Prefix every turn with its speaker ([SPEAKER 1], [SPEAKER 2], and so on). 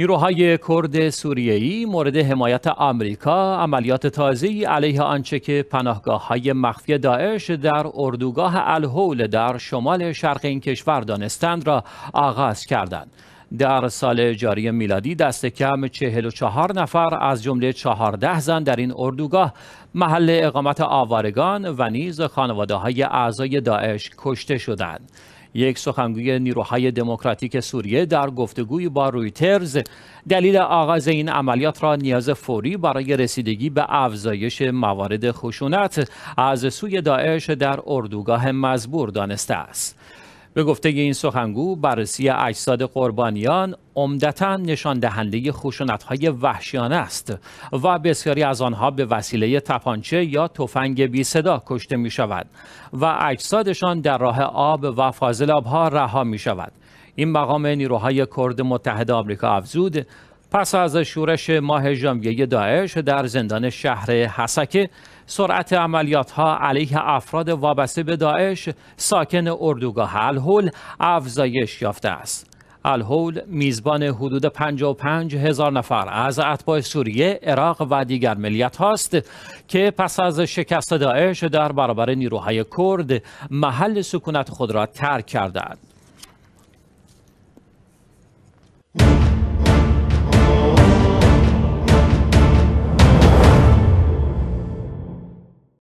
[SPEAKER 1] نیروهای کرد سوریه‌ای مورد حمایت آمریکا عملیات تازی علیه آنچه که های مخفی داعش در اردوگاه الهول در شمال شرق این کشور دانستند را آغاز کردند. در سال جاری میلادی دست کم 44 نفر از جمله 14 زن در این اردوگاه محل اقامت آوارگان و نیز خانواده های اعضای داعش کشته شدند. یک سخنگوی نیروهای دموکراتیک سوریه در گفتگوی با رویترز دلیل آغاز این عملیات را نیاز فوری برای رسیدگی به افزایش موارد خشونت از سوی داعش در اردوگاه مزبور دانسته است به گفته این سخنگو بررسی اجساد قربانیان عمدتا نشان دهنده های وحشیانه است و بسیاری از آنها به وسیله تپانچه یا تفنگ بی صدا کشته می شود و اجسادشان در راه آب و فاضلاب‌ها رها می شود. این مقام نیروهای کرد متحد آمریکا افزود پس از شورش ماه ژانویه داعش در زندان شهر حسک سرعت عملیات ها علیه افراد وابسته به داعش ساکن اردوگاه الهول افزایش یافته است الهول میزبان حدود 55 هزار نفر از اتباع سوریه، عراق و دیگر ملیت هاست که پس از شکست داعش در برابر نیروهای کرد محل سکونت خود را ترک کردند.